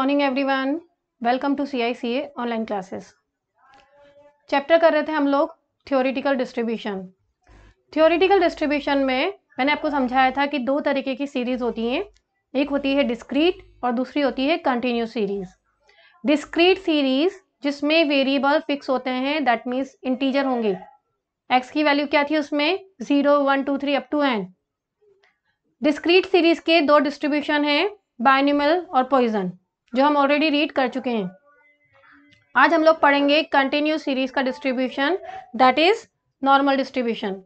morning everyone welcome to C C I A online classes chapter कर रहे थे हम लोग थ्योरिटिकल डिस्ट्रीब्यूशन थ्योरिटिकल डिस्ट्रीब्यूशन में मैंने आपको समझाया था कि दो तरीके की सीरीज होती हैं एक होती है डिस्क्रीट और दूसरी होती है कंटिन्यूस सीरीज डिस्क्रीट सीरीज जिसमें वेरिएबल फिक्स होते हैं दैट मीन्स इंटीजर होंगे एक्स की वैल्यू क्या थी उसमें zero one two three up to N discrete series के दो डिस्ट्रीब्यूशन हैं बाइनिमल और पॉइजन जो हम ऑलरेडी रीड कर चुके हैं आज हम लोग पढ़ेंगे कंटिन्यू सीरीज का distribution that is normal distribution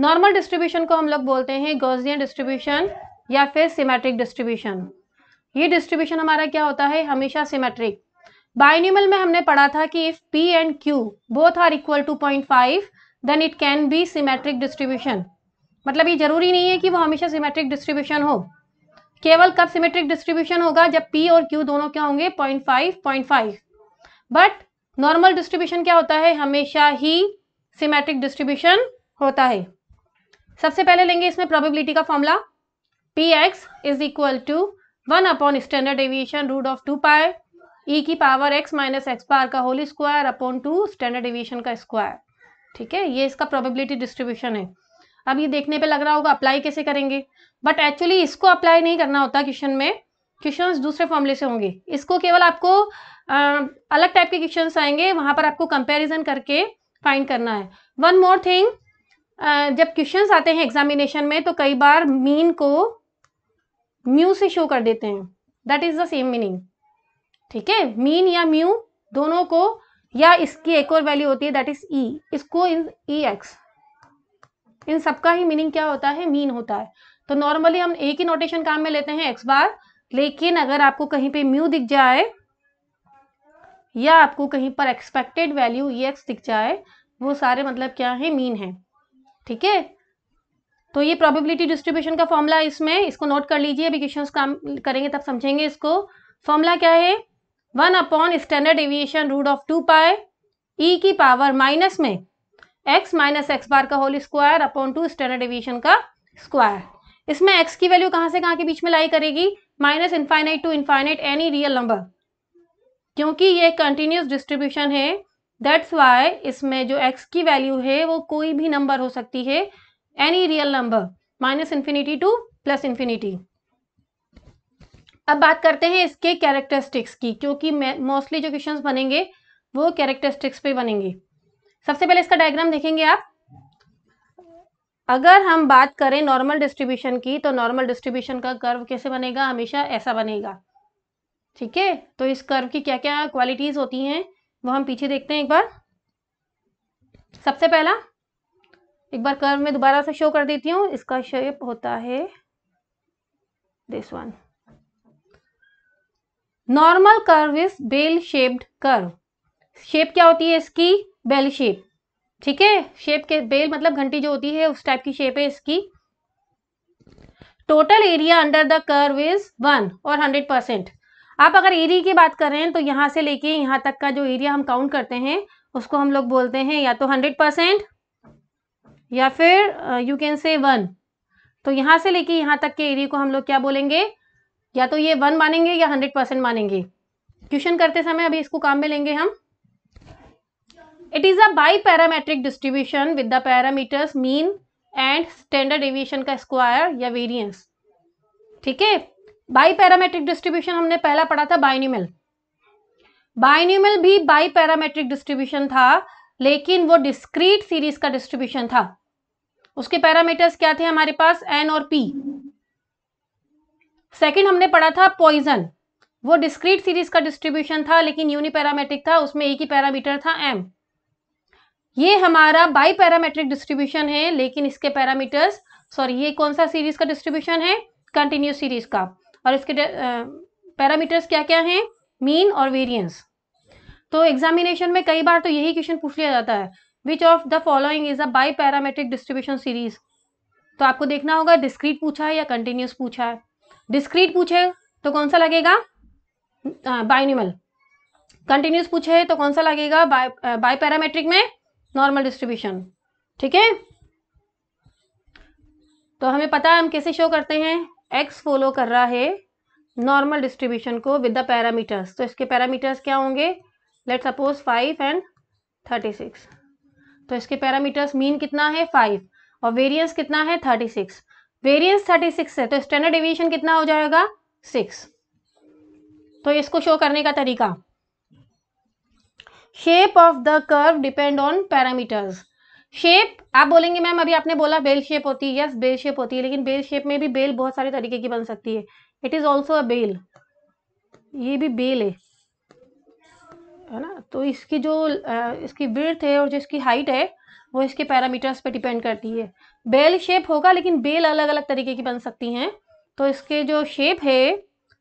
normal distribution को हम लोग बोलते हैं गोजियन डिस्ट्रीब्यूशन या फिर सिमेट्रिक डिस्ट्रीब्यूशन ये डिस्ट्रीब्यूशन हमारा क्या होता है हमेशा सिमेट्रिक बाइनिमल में हमने पढ़ा था कि if P and Q both are equal to point five then it can be symmetric distribution मतलब ये जरूरी नहीं है कि वो हमेशा सिमेट्रिक डिस्ट्रीब्यूशन हो केवल कब सिमेट्रिक डिस्ट्रीब्यूशन होगा जब पी और क्यू दोनों क्या होंगे point five point five but normal distribution क्या होता है हमेशा ही सिमेट्रिक डिस्ट्रीब्यूशन होता है सबसे पहले लेंगे इसमें प्रोबेबिलिटी का formula P X is equal to one upon standard deviation root of two pi e की power X minus X bar का whole square upon two standard deviation का स्क्वायर ठीक है ये इसका प्रोबेबिलिटी डिस्ट्रीब्यूशन है अब ये देखने पे लग रहा होगा अप्लाई कैसे करेंगे बट एक्चुअली इसको अप्लाई नहीं करना होता क्वेश्चन में क्वेश्चन दूसरे फॉर्मूले से होंगे इसको केवल आपको आ, अलग टाइप के क्वेश्चन आएंगे वहां पर आपको कंपेरिजन करके फाइंड करना है वन मोर थिंग जब क्वेश्चन आते हैं एग्जामिनेशन में तो कई बार मीन को म्यू से शो कर देते हैं that is the same meaning ठीक है मीन या म्यू दोनों को या इसकी एक और वैल्यू होती है दैट इज ई इसको इन ई e एक्स इन सबका ही मीनिंग क्या होता है मीन होता है तो नॉर्मली हम एक ही नोटेशन काम में लेते हैं एक्स बार लेकिन अगर आपको कहीं पे म्यू दिख जाए या आपको कहीं पर एक्सपेक्टेड वैल्यू ई एक्स दिख जाए वो सारे मतलब क्या है मीन है ठीक है तो ये प्रोबेबिलिटी डिस्ट्रीब्यूशन का फॉर्मूला इसमें इसको नोट कर लीजिए अभी क्वेश्चन काम करेंगे तब समझेंगे इसको फॉर्मूला क्या है one upon standard deviation root of two pi e की पावर माइनस में एक्स माइनस एक्स बार का whole square upon two standard deviation का स्क्वायर इसमें एक्स की वैल्यू कहां से कहां के बीच में लाई करेगी minus infinite to infinite any real number क्योंकि ये कंटिन्यूस डिस्ट्रीब्यूशन है दैट्स वाई इसमें जो एक्स की वैल्यू है वो कोई भी नंबर हो सकती है any real number minus infinity to plus infinity अब बात करते हैं इसके कैरेक्टरिस्टिक्स की क्योंकि मोस्टली जो क्वेश्चंस बनेंगे वो कैरेक्टरिस्टिक्स पे बनेंगे सबसे पहले इसका डायग्राम देखेंगे आप अगर हम बात करें नॉर्मल डिस्ट्रीब्यूशन की तो नॉर्मल डिस्ट्रीब्यूशन का कर्व कैसे बनेगा हमेशा ऐसा बनेगा ठीक है तो इस कर्व की क्या क्या क्वालिटीज होती हैं वो हम पीछे देखते हैं एक बार सबसे पहला एक बार कर्व में दोबारा से शो कर देती हूँ इसका शेप होता है this one normal curve is bell shaped curve shape क्या होती है इसकी बेल शेप ठीक है शेप के बेल मतलब घंटी जो होती है उस टाइप की शेप है इसकी total area under the curve is one और हंड्रेड परसेंट आप अगर एरिया की बात करें तो यहां से लेके यहां तक का जो एरिया हम काउंट करते हैं उसको हम लोग बोलते हैं या तो हंड्रेड परसेंट या फिर यू कैन से वन तो यहां से लेके यहाँ तक के एरिया को हम लोग क्या बोलेंगे या तो ये वन मानेंगे या हंड्रेड परसेंट मानेंगे क्वेश्चन करते समय अभी इसको काम में लेंगे हम it is a bi parametric distribution with the parameters mean and standard deviation का स्क्वायर या वेरियंस ठीक है बाई पैरामेट्रिक डिस्ट्रीब्यूशन हमने पहला पढ़ा था बाइनिमल बाइनिमल भी बाई पैरामेट्रिक डिस्ट्रीब्यूशन था लेकिन वो डिस्क्रीट सीरीज का डिस्ट्रीब्यूशन था उसके पैरामीटर्स क्या थे हमारे पास एन और पी सेकेंड हमने पढ़ा था पॉइजन वो डिस्क्रीट सीरीज का डिस्ट्रीब्यूशन था लेकिन यूनिपैरामेट्रिक था उसमें एक ही पैरामीटर था एम ये हमारा बाई पैरामेट्रिक डिस्ट्रीब्यूशन है लेकिन इसके पैरामीटर्स सॉरी ये कौन सा सीरीज का डिस्ट्रीब्यूशन है कंटिन्यूस सीरीज का और इसके पैरामीटर्स क्या क्या हैं मीन और वेरियंस तो एग्जामिनेशन में कई बार तो यही क्वेश्चन पूछ लिया जाता है which of the following is a bi parametric distribution series तो आपको देखना होगा डिस्क्रीट पूछा है या कंटिन्यूस पूछा है डिस्क्रीट पूछे तो कौन सा लगेगा बाइनिमल कंटिन्यूस पूछे तो कौन सा लगेगा बाई पैरामेट्रिक में नॉर्मल डिस्ट्रीब्यूशन ठीक है तो हमें पता है हम कैसे शो करते हैं एक्स फॉलो कर रहा है नॉर्मल डिस्ट्रीब्यूशन को विद द पैरामीटर्स तो इसके पैरामीटर्स क्या होंगे let suppose five and thirty six तो इसके पैरामीटर्स मीन कितना है फाइव और वेरियंस कितना है thirty six variance thirty six है तो स्टैंडर्ड डिविएशन कितना हो जाएगा सिक्स तो इसको शो करने का तरीका shape of the curve depend on parameters shape आप बोलेंगे मैम अभी आपने बोला बेल शेप होती है यस बेल शेप होती है लेकिन बेल शेप में भी बेल बहुत सारे तरीके की बन सकती है it is also a bell ये भी बेल है है ना तो इसकी जो इसकी विर्थ है और जो इसकी हाइट है वो इसके पैरामीटर्स पे डिपेंड करती है बेल शेप होगा लेकिन बेल अलग अलग तरीके की बन सकती हैं तो इसके जो शेप है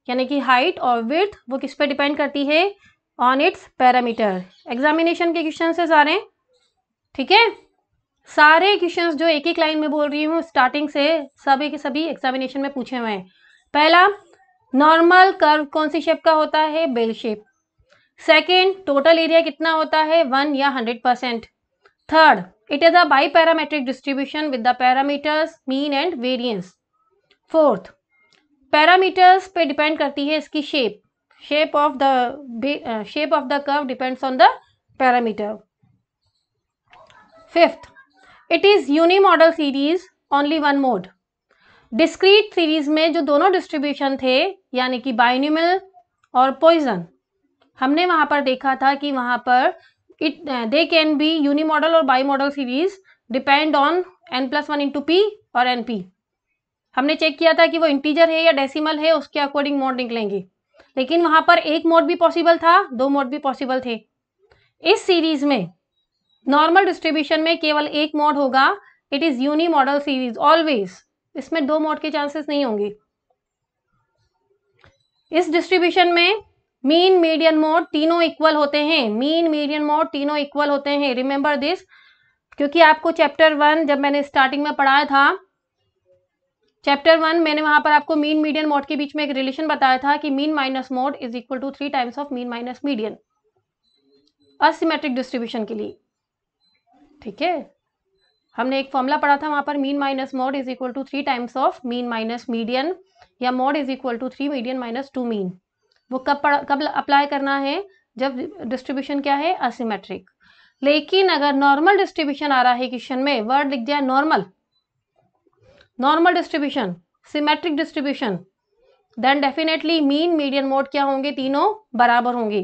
यानी कि हाइट और विर्थ वो किस पे डिपेंड करती है ऑन इट्स पैरामीटर एग्जामिनेशन के क्वेश्चन से सारे ठीक है सारे क्वेश्चंस जो एक एक लाइन में बोल रही हूँ स्टार्टिंग से सभी के सभी एग्जामिनेशन में पूछे हुए हैं पहला नॉर्मल कर्व कौन सी शेप का होता है bell shape second total area कितना होता है वन या hundred percent third it is a bi parametric distribution with the parameters mean and variance fourth parameters पे डिपेंड करती है इसकी shape shape of the uh, shape of the curve depends on the parameter fifth it is unimodal series only one mode discrete series में जो दोनों distribution थे यानी कि बायोनिमल और पॉइजन हमने वहाँ पर देखा था कि वहाँ पर it they can be unimodal और bi modal series depend on n plus one into p और एन पी हमने चेक किया था कि वो इंटीजर है या डेसिमल है उसके अकॉर्डिंग मोड निकलेंगे लेकिन वहां पर एक मोड भी पॉसिबल था दो मोड भी पॉसिबल थे इस सीरीज में नॉर्मल डिस्ट्रीब्यूशन में केवल एक मोड होगा it is uni modal series always इसमें दो मोड के चांसेस नहीं होंगे इस डिस्ट्रीब्यूशन में मीन मीडियन मोड तीनों इक्वल होते हैं मीन मीडियन मोड तीनों इक्वल होते हैं रिमेंबर दिस क्योंकि आपको चैप्टर वन जब मैंने स्टार्टिंग में पढ़ाया था चैप्टर वन मैंने वहां पर आपको मीन मीडियन मोड के बीच में एक रिलेशन बताया था कि mean minus mode is equal to three times of mean minus median asymmetric distribution के लिए ठीक है हमने एक फॉर्मूला पढ़ा था वहां पर mean minus mode is equal to three times of mean minus median या mode is equal to three median minus two mean वो कब कब अप्लाई करना है जब डिस्ट्रीब्यूशन क्या है असीमेट्रिक लेकिन अगर नॉर्मल डिस्ट्रीब्यूशन आ रहा है क्वेश्चन में वर्ड लिख दिया normal normal distribution symmetric distribution then definitely mean median mode क्या होंगे तीनों बराबर होंगी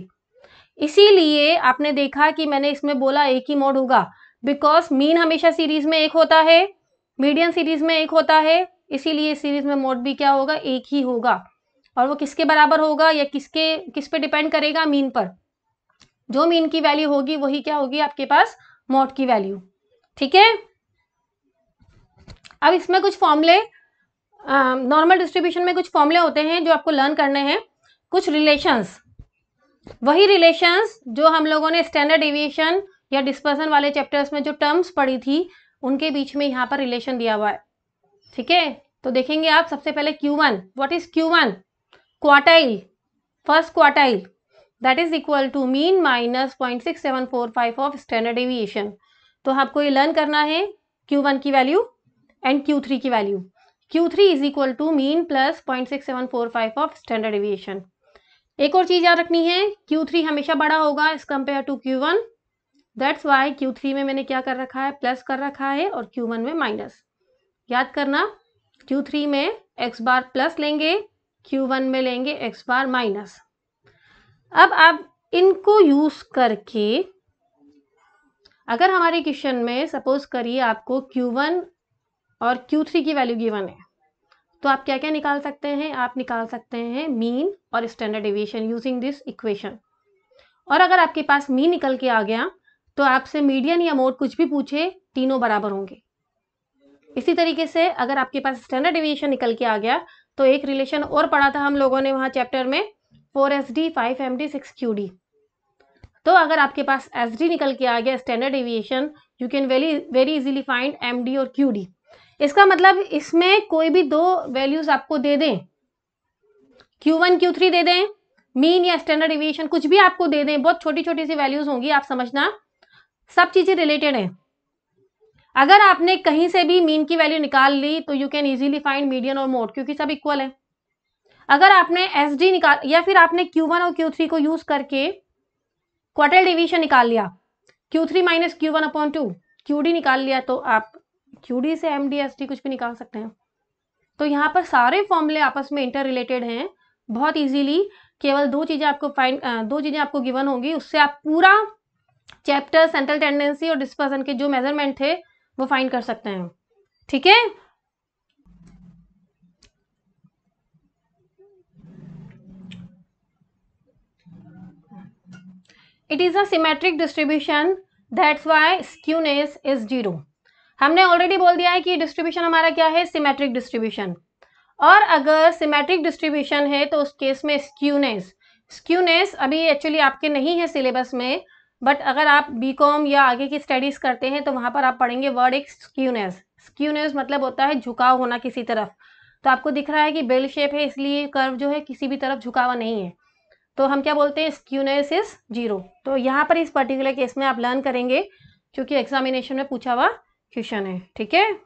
इसीलिए आपने देखा कि मैंने इसमें बोला एक ही मोड होगा बिकॉज मीन हमेशा सीरीज में एक होता है मीडियन सीरीज में एक होता है इसीलिए सीरीज में मोड भी क्या होगा एक ही होगा और वो किसके बराबर होगा या किसके किस पे डिपेंड करेगा मीन पर जो मीन की वैल्यू होगी वही क्या होगी आपके पास मोड की वैल्यू ठीक है अब इसमें कुछ फॉर्मूले नॉर्मल डिस्ट्रीब्यूशन में कुछ फॉर्मूले होते हैं जो आपको लर्न करने हैं कुछ रिलेशंस वही रिलेशंस जो हम लोगों ने स्टैंडर्ड एविएशन या डिस्पर्सन वाले चैप्टर्स में जो टर्म्स पढ़ी थी उनके बीच में यहाँ पर रिलेशन दिया हुआ है ठीक है तो देखेंगे आप सबसे पहले Q1 one what is Q one quartile first quartile that is equal to mean minus point six seven four five of standard deviation तो आपको ये लर्न करना है Q1 की वैल्यू एंड क्यू थ्री की value Q three is equal to mean plus point six seven four five of standard deviation एक और चीज़ याद रखनी है क्यू थ्री हमेशा बड़ा होगा इस compare to Q one that's why Q three में मैंने क्या कर रखा है प्लस कर रखा है और क्यू वन में माइनस याद करना क्यू थ्री में एक्स बार प्लस लेंगे क्यू वन में लेंगे एक्स बार माइनस अब आप इनको यूज करके अगर हमारे क्वेश्चन में सपोज करिए आपको Q1 और Q3 की वैल्यू गिवन है तो आप क्या क्या निकाल सकते हैं आप निकाल सकते हैं मीन और standard deviation using this equation और अगर आपके पास मीन निकल के आ गया तो आपसे मीडियन या मोड कुछ भी पूछे तीनों बराबर होंगे इसी तरीके से अगर आपके पास स्टैंडर्ड एविएशन निकल के आ गया तो एक रिलेशन और पढ़ा था हम लोगों ने वहाँ चैप्टर में four S D five M D six Q D तो अगर आपके पास एस डी निकल के आ गया standard deviation you can very very easily find M D और क्यू डी इसका मतलब इसमें कोई भी दो वैल्यूज आपको दे दें क्यू वन क्यू थ्री दे दें मीन या स्टैंडर्ड डिविएशन कुछ भी आपको दे दें बहुत छोटी छोटी सी वैल्यूज होंगी आप समझना सब चीजें रिलेटेड हैं अगर आपने कहीं से भी मीन की वैल्यू निकाल ली तो you can easily find median और मोड क्योंकि सब इक्वल है अगर आपने एस डी निकाल या फिर आपने क्यू वन और क्यू थ्री को यूज करके क्वार्टर डिविजन निकाल लिया Q three minus Q one upon two Q D निकाल लिया तो आप क्यूडी से एम कुछ भी निकाल सकते हैं तो यहाँ पर सारे फॉर्मूले आपस में इंटर रिलेटेड हैं बहुत इजीली केवल दो चीज़ें आपको फाइंड दो चीज़ें आपको गिवन होंगी उससे आप पूरा चैप्टर सेंट्रल टेंडेंसी और डिस्पर्सन के जो मेजरमेंट थे वो फाइंड कर सकते हैं ठीक है it is a symmetric distribution that's why skewness is zero हमने ऑलरेडी बोल दिया है कि डिस्ट्रीब्यूशन हमारा क्या है सिमेट्रिक डिस्ट्रीब्यूशन और अगर सिमेट्रिक डिस्ट्रीब्यूशन है तो उस केस में स्क्यूनेस स्क्यूनेस अभी एक्चुअली आपके नहीं है सिलेबस में बट अगर आप बीकॉम या आगे की स्टडीज करते हैं तो वहां पर आप पढ़ेंगे वर्ड एक स्क्यूनेस स्क्यूनेस मतलब होता है झुकाव होना किसी तरफ तो आपको दिख रहा है कि बेल शेप है इसलिए कर्व जो है किसी भी तरफ झुका हुआ नहीं है तो हम क्या बोलते हैं स्क्यूनेस इज जीरो तो यहाँ पर इस पर्टिकुलर केस में आप लर्न करेंगे क्योंकि एग्जामिनेशन में पूछा हुआ क्वेश्चन है ठीक है